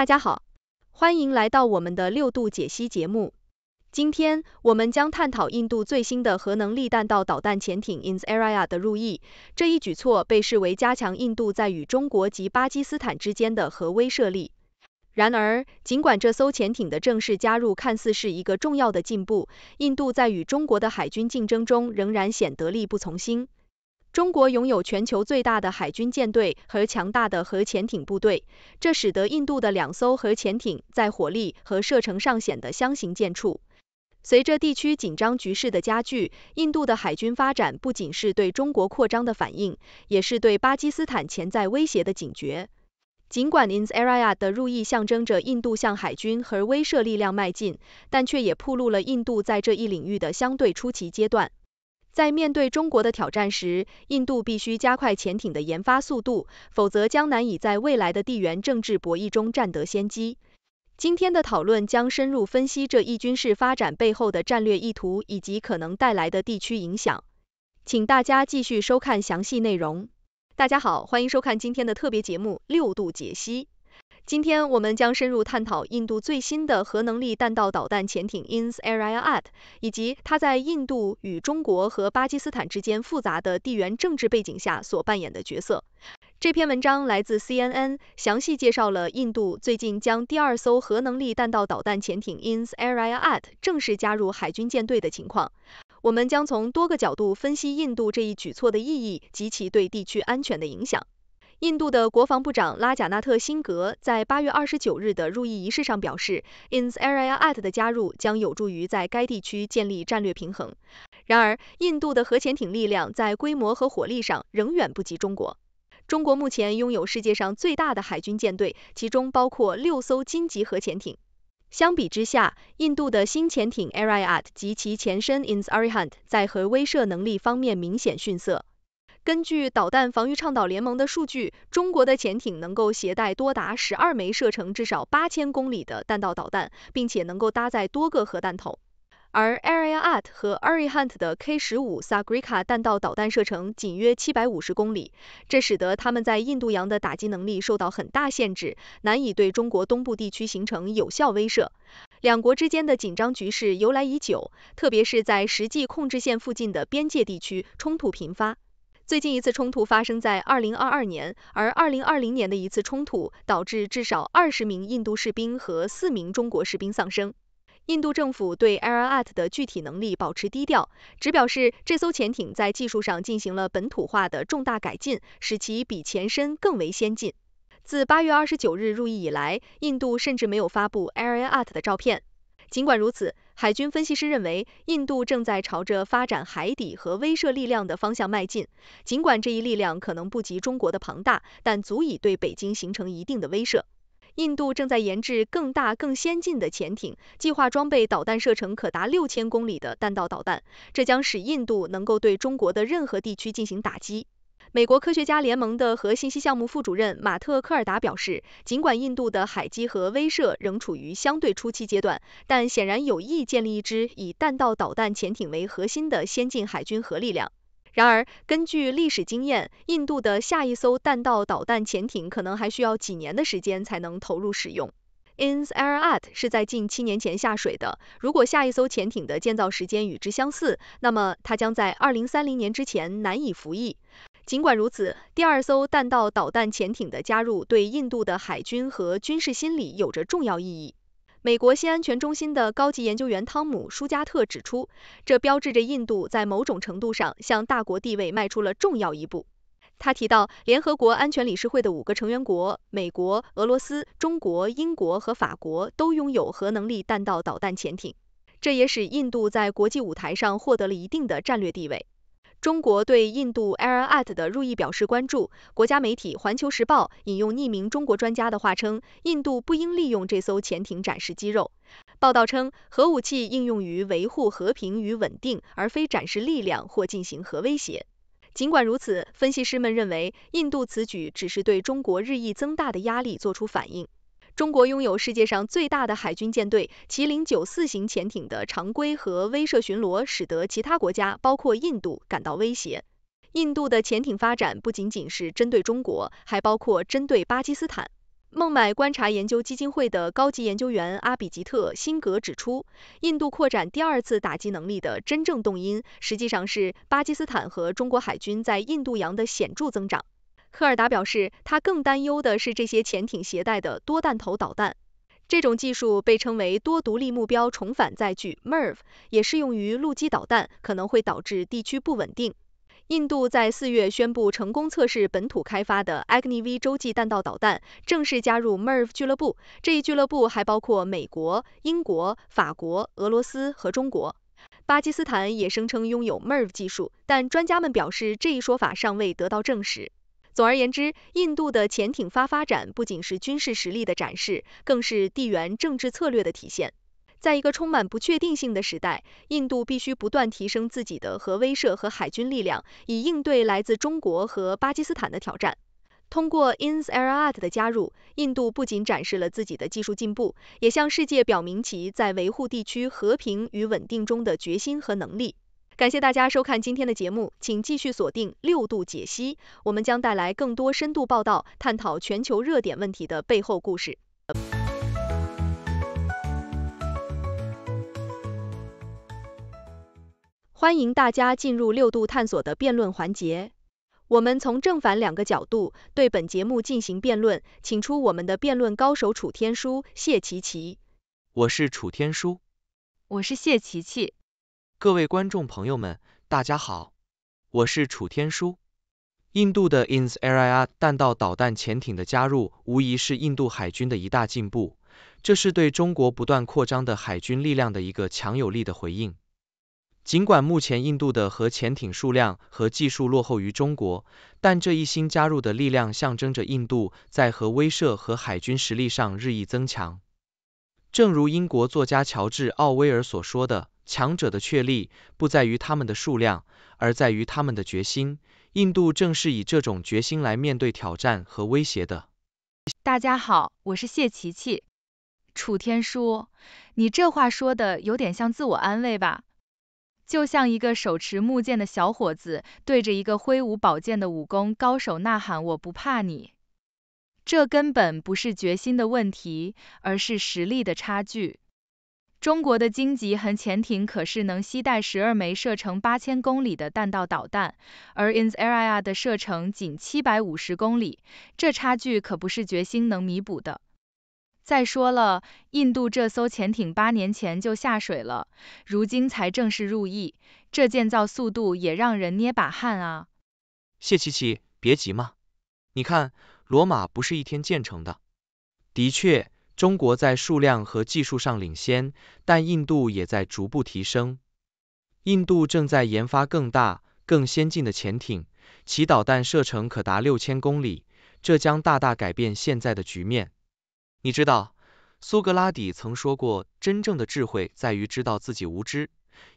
大家好，欢迎来到我们的六度解析节目。今天我们将探讨印度最新的核能力弹道导弹潜艇 INS a r i a 的入役。这一举措被视为加强印度在与中国及巴基斯坦之间的核威慑力。然而，尽管这艘潜艇的正式加入看似是一个重要的进步，印度在与中国的海军竞争中仍然显得力不从心。中国拥有全球最大的海军舰队和强大的核潜艇部队，这使得印度的两艘核潜艇在火力和射程上显得相形见绌。随着地区紧张局势的加剧，印度的海军发展不仅是对中国扩张的反应，也是对巴基斯坦潜在威胁的警觉。尽管 INS Ariya 的入役象征着印度向海军和威慑力量迈进，但却也暴露了印度在这一领域的相对初期阶段。在面对中国的挑战时，印度必须加快潜艇的研发速度，否则将难以在未来的地缘政治博弈中占得先机。今天的讨论将深入分析这一军事发展背后的战略意图以及可能带来的地区影响。请大家继续收看详细内容。大家好，欢迎收看今天的特别节目《六度解析》。今天，我们将深入探讨印度最新的核能力弹道导弹潜艇 INS Ariat 以及它在印度与中国和巴基斯坦之间复杂的地缘政治背景下所扮演的角色。这篇文章来自 CNN，详细介绍了印度最近将第二艘核能力弹道导弹潜艇 INS Ariat 正式加入海军舰队的情况。我们将从多个角度分析印度这一举措的意义及其对地区安全的影响。印度的国防部长拉贾纳特·辛格在8月29日的入役仪式上表示，INS Arihant 的加入将有助于在该地区建立战略平衡。然而，印度的核潜艇力量在规模和火力上仍远不及中国。中国目前拥有世界上最大的海军舰队，其中包括六艘金级核潜艇。相比之下，印度的新潜艇 a r i a t 及其前身 INS Arihant 在核威慑能力方面明显逊色。根据导弹防御倡导联盟的数据，中国的潜艇能够携带多达十二枚射程至少八千公里的弹道导弹，并且能够搭载多个核弹头。而 Ariyaat 和 Arihant 的 K-15 Sagrica 弹道导弹射程仅约七百五十公里，这使得他们在印度洋的打击能力受到很大限制，难以对中国东部地区形成有效威慑。两国之间的紧张局势由来已久，特别是在实际控制线附近的边界地区，冲突频发。最近一次冲突发生在2022年，而2020年的一次冲突导致至少20名印度士兵和4名中国士兵丧生。印度政府对 IRAT 的具体能力保持低调，只表示这艘潜艇在技术上进行了本土化的重大改进，使其比前身更为先进。自8月29日入役以来，印度甚至没有发布 IRAT 的照片。尽管如此，海军分析师认为，印度正在朝着发展海底和威慑力量的方向迈进。尽管这一力量可能不及中国的庞大，但足以对北京形成一定的威慑。印度正在研制更大、更先进的潜艇，计划装备导弹射程可达六千公里的弹道导弹，这将使印度能够对中国的任何地区进行打击。美国科学家联盟的核信息项目副主任马特科尔达表示，尽管印度的海基核威慑仍处于相对初期阶段，但显然有意建立一支以弹道导弹潜艇为核心的先进海军核力量。然而，根据历史经验，印度的下一艘弹道导弹潜艇可能还需要几年的时间才能投入使用。INS Ariat 是在近七年前下水的，如果下一艘潜艇的建造时间与之相似，那么它将在二零三零年之前难以服役。尽管如此，第二艘弹道导弹潜艇的加入对印度的海军和军事心理有着重要意义。美国新安全中心的高级研究员汤姆舒加特指出，这标志着印度在某种程度上向大国地位迈出了重要一步。他提到，联合国安全理事会的五个成员国——美国、俄罗斯、中国、英国和法国——都拥有核能力弹道导弹潜艇，这也使印度在国际舞台上获得了一定的战略地位。中国对印度 Airat 的入役表示关注。国家媒体《环球时报》引用匿名中国专家的话称，印度不应利用这艘潜艇展示肌肉。报道称，核武器应用于维护和平与稳定，而非展示力量或进行核威胁。尽管如此，分析师们认为，印度此举只是对中国日益增大的压力作出反应。中国拥有世界上最大的海军舰队，“麒麟九四型”潜艇的常规和威慑巡逻使得其他国家，包括印度，感到威胁。印度的潜艇发展不仅仅是针对中国，还包括针对巴基斯坦。孟买观察研究基金会的高级研究员阿比吉特·辛格指出，印度扩展第二次打击能力的真正动因，实际上是巴基斯坦和中国海军在印度洋的显著增长。赫尔达表示，他更担忧的是这些潜艇携带的多弹头导弹。这种技术被称为多独立目标重返载具 （MERV），也适用于陆基导弹，可能会导致地区不稳定。印度在四月宣布成功测试本土开发的 Agni-V 洲际弹道导弹，正式加入 MERV 俱乐部。这一俱乐部还包括美国、英国、法国、俄罗斯和中国。巴基斯坦也声称拥有 MERV 技术，但专家们表示这一说法尚未得到证实。总而言之，印度的潜艇发发展不仅是军事实力的展示，更是地缘政治策略的体现。在一个充满不确定性的时代，印度必须不断提升自己的核威慑和海军力量，以应对来自中国和巴基斯坦的挑战。通过 INS a r a t 的加入，印度不仅展示了自己的技术进步，也向世界表明其在维护地区和平与稳定中的决心和能力。感谢大家收看今天的节目，请继续锁定六度解析，我们将带来更多深度报道，探讨全球热点问题的背后故事。欢迎大家进入六度探索的辩论环节，我们从正反两个角度对本节目进行辩论，请出我们的辩论高手楚天舒、谢琪琪。我是楚天舒。我是谢琪琪。各位观众朋友们，大家好，我是楚天舒。印度的 INS a r i a 弹道导弹潜艇的加入，无疑是印度海军的一大进步，这是对中国不断扩张的海军力量的一个强有力的回应。尽管目前印度的核潜艇数量和技术落后于中国，但这一新加入的力量象征着印度在核威慑和海军实力上日益增强。正如英国作家乔治·奥威尔所说的。强者的确立不在于他们的数量，而在于他们的决心。印度正是以这种决心来面对挑战和威胁的。大家好，我是谢琪琪。楚天舒，你这话说的有点像自我安慰吧？就像一个手持木剑的小伙子，对着一个挥舞宝剑的武功高手呐喊“我不怕你”，这根本不是决心的问题，而是实力的差距。中国的荆棘号潜艇可是能携带十二枚射程八千公里的弹道导弹，而 INS a r i a 的射程仅七百五十公里，这差距可不是决心能弥补的。再说了，印度这艘潜艇八年前就下水了，如今才正式入役，这建造速度也让人捏把汗啊。谢琪琪，别急嘛，你看，罗马不是一天建成的。的确。中国在数量和技术上领先，但印度也在逐步提升。印度正在研发更大、更先进的潜艇，其导弹射程可达六千公里，这将大大改变现在的局面。你知道，苏格拉底曾说过，真正的智慧在于知道自己无知。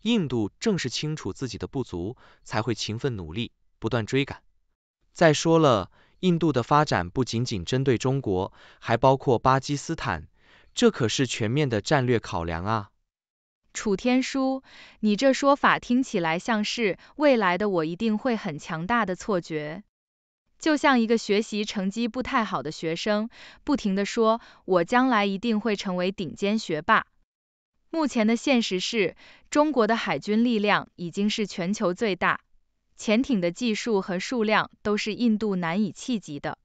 印度正是清楚自己的不足，才会勤奋努力，不断追赶。再说了，印度的发展不仅仅针对中国，还包括巴基斯坦，这可是全面的战略考量啊！楚天舒，你这说法听起来像是未来的我一定会很强大的错觉，就像一个学习成绩不太好的学生，不停的说，我将来一定会成为顶尖学霸。目前的现实是，中国的海军力量已经是全球最大。潜艇的技术和数量都是印度难以企及的。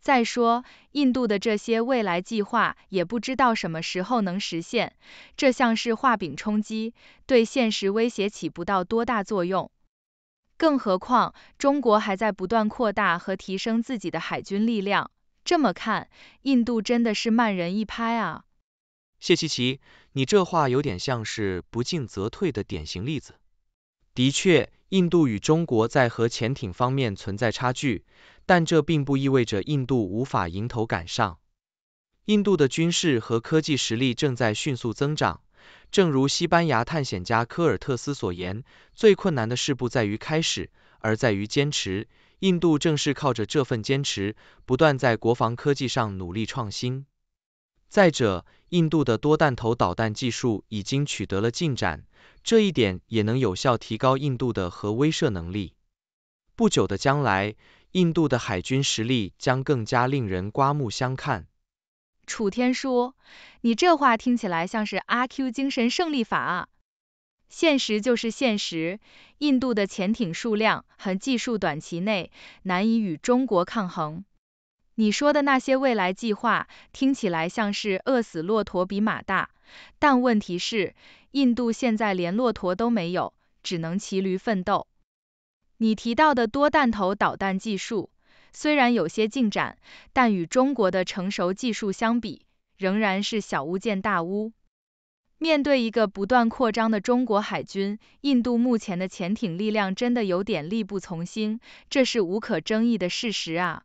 再说，印度的这些未来计划也不知道什么时候能实现，这像是画饼充饥，对现实威胁起不到多大作用。更何况，中国还在不断扩大和提升自己的海军力量。这么看，印度真的是慢人一拍啊。谢琪琪，你这话有点像是不进则退的典型例子。的确。印度与中国在核潜艇方面存在差距，但这并不意味着印度无法迎头赶上。印度的军事和科技实力正在迅速增长，正如西班牙探险家科尔特斯所言：“最困难的事不在于开始，而在于坚持。”印度正是靠着这份坚持，不断在国防科技上努力创新。再者，印度的多弹头导弹技术已经取得了进展，这一点也能有效提高印度的核威慑能力。不久的将来，印度的海军实力将更加令人刮目相看。楚天舒，你这话听起来像是阿 Q 精神胜利法。啊！现实就是现实，印度的潜艇数量和技术短期内难以与中国抗衡。你说的那些未来计划，听起来像是饿死骆驼比马大。但问题是，印度现在连骆驼都没有，只能骑驴奋斗。你提到的多弹头导弹技术，虽然有些进展，但与中国的成熟技术相比，仍然是小巫见大巫。面对一个不断扩张的中国海军，印度目前的潜艇力量真的有点力不从心，这是无可争议的事实啊。